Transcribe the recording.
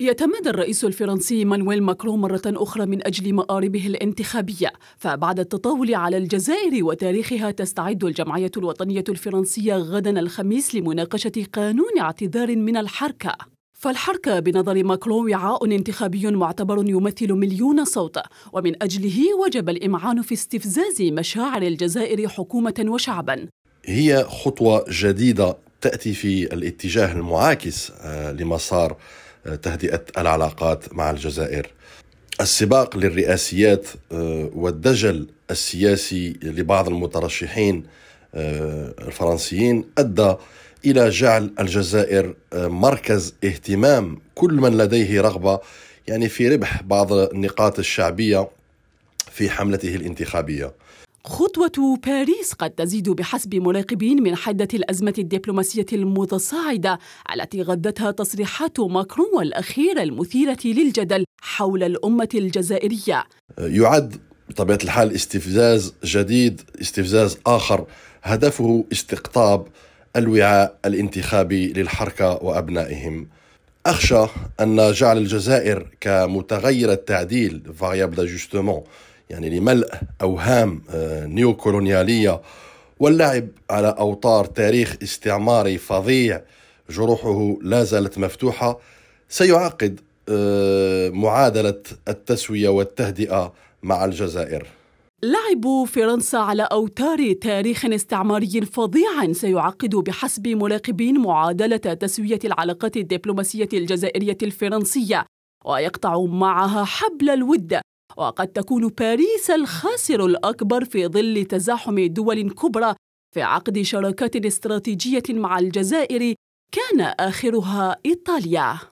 يتمادى الرئيس الفرنسي مانويل ماكرون مرة أخرى من أجل مآربه الانتخابية فبعد التطاول على الجزائر وتاريخها تستعد الجمعية الوطنية الفرنسية غدا الخميس لمناقشة قانون اعتذار من الحركة فالحركة بنظر ماكرون وعاء انتخابي معتبر يمثل مليون صوت ومن أجله وجب الإمعان في استفزاز مشاعر الجزائر حكومة وشعبا هي خطوة جديدة تأتي في الاتجاه المعاكس آه، لمسار تهدئه العلاقات مع الجزائر. السباق للرئاسيات آه، والدجل السياسي لبعض المترشحين آه، الفرنسيين ادى الى جعل الجزائر آه، مركز اهتمام كل من لديه رغبه يعني في ربح بعض النقاط الشعبيه في حملته الانتخابيه. خطوة باريس قد تزيد بحسب مراقبين من حدة الأزمة الدبلوماسية المتصاعدة التي غذتها تصريحات ماكرون الأخيرة المثيرة للجدل حول الأمة الجزائرية يعد بطبيعة الحال استفزاز جديد استفزاز آخر هدفه استقطاب الوعاء الانتخابي للحركة وأبنائهم أخشى أن جعل الجزائر كمتغير التعديل variable يعني لملء أوهام آه، نيوكولونيالية واللعب على أوتار تاريخ استعماري فظيع جروحه لا زالت مفتوحة سيعقد آه، معادلة التسوية والتهدئة مع الجزائر لعب فرنسا على أوتار تاريخ استعماري فظيع سيعقد بحسب مراقبين معادلة تسوية العلاقات الدبلوماسية الجزائرية الفرنسية ويقطع معها حبل الود وقد تكون باريس الخاسر الأكبر في ظل تزاحم دول كبرى في عقد شراكات استراتيجية مع الجزائر كان آخرها إيطاليا